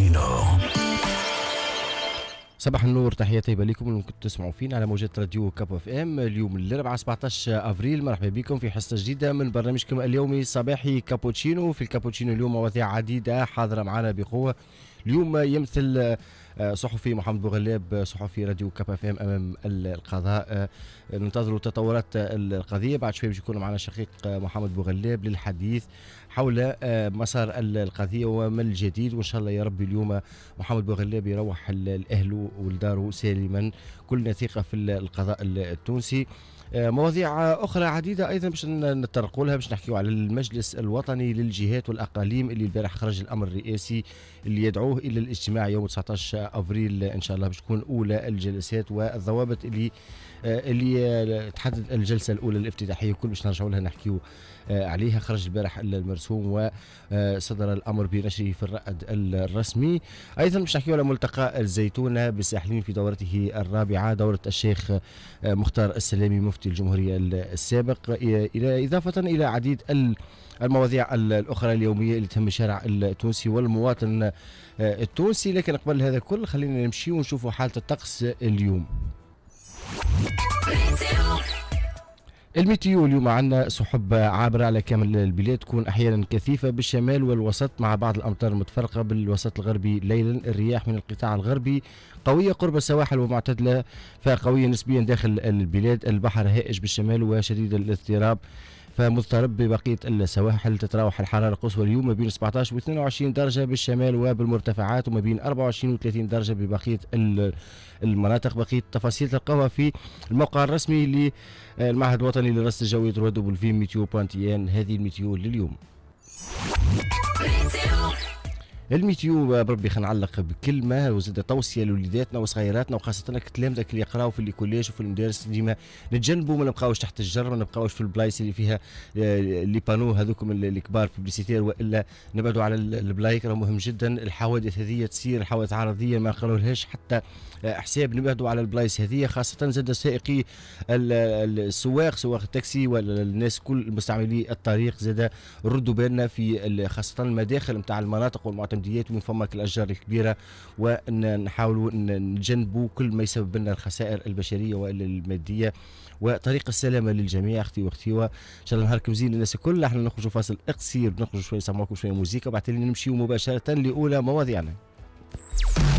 مارتينو صباح النور تحية طيبة لكم اللي كنتوا تسمعوا فينا على موجات راديو كاب اف ام اليوم الأربعاء 17 أفريل مرحبا بكم في حصة جديدة من برنامجكم اليومي صباحي كابوتشينو في الكابوتشينو اليوم مواضيع عديدة حاضرة معنا بقوة اليوم يمثل آه، صحفي محمد بوغلاب آه، صحفي راديو كابا اف ام امام القضاء آه، ننتظر تطورات القضيه بعد شويه باش يكون معنا شقيق محمد بوغلاب للحديث حول مسار القضيه وما الجديد وان شاء الله يا رب اليوم محمد بوغلاب يروح لاهله ولداره سالما كلنا ثقه في القضاء التونسي مواضيع اخرى عديده ايضا باش نتطرقوا لها باش نحكيو على المجلس الوطني للجهات والاقاليم اللي البارح خرج الامر الرئاسي اللي يدعوه دعوه الى الاجتماع يوم 19 افريل ان شاء الله باش تكون اولى الجلسات والضوابط اللي آه، اللي آه، تحدد الجلسه الاولى الافتتاحيه كل باش نرجعوا لها نحكيو آه، عليها خرج البارح المرسوم وصدر الامر بنشره في الرائد الرسمي ايضا باش نحكيو على ملتقى الزيتونه بالساحلين في دورته الرابعه دوره الشيخ مختار السلامي مفتي الجمهوريه السابق الى اضافه الى عديد المواضيع الاخرى اليوميه اللي تهم الشارع التونسي والمواطن آه، التونسي لكن قبل هذا كل خلينا نمشي ونشوفوا حالة الطقس اليوم الميتيو اليوم عندنا سحب عابرة على كامل البلاد تكون أحيانا كثيفة بالشمال والوسط مع بعض الأمطار المتفرقة بالوسط الغربي ليلا الرياح من القطاع الغربي قوية قرب السواحل ومعتدلة فقوية نسبيا داخل البلاد البحر هائج بالشمال وشديد الاضطراب فمضطرب ببقية السواحل تتراوح الحرارة القصوى اليوم ما بين 17 و 22 درجة بالشمال وبالمرتفعات وما بين 24 و 30 درجة ببقية المناطق بقية التفاصيل تلقاها في الموقع الرسمي للمعهد الوطني للرصد الجوي تروى دبل في ميتيو بانتيان هذه الميتيو لليوم الميتيو بربي خنعلق بكلمه وزاد توصيه لوليداتنا وصغيراتنا وخاصه تلامذتك اللي يقراو في الكوليج وفي المدارس ديما نتجنبوا ما نبقاوش تحت الجر ما نبقاوش في البلايص اللي فيها آه، لي بانو هذوكم الكبار بوبليسيتير والا نبعدوا على البلايك راه مهم جدا الحوادث هذه تصير حوادث عرضيه ما قالولهاش حتى آه، حساب نبعدوا على البلايص هذه خاصه زاد سائقي السواق سواق التاكسي ولا الناس كل مستعملي الطريق زاد ردوا بالنا في خاصه المداخل نتاع المناطق والمعتمد الاسكنديات ومن فمك الاشجار الكبيره ونحاولوا نجنبوا كل ما يسبب لنا الخسائر البشريه والا الماديه وطريق السلامه للجميع اختي واختي ان شاء الله نهاركم زين الناس الكل احنا نخرجوا فاصل قصير نخرجوا شويه نسمعوا شويه موسيقى وبعدين نمشيو مباشره لاولى مواضيعنا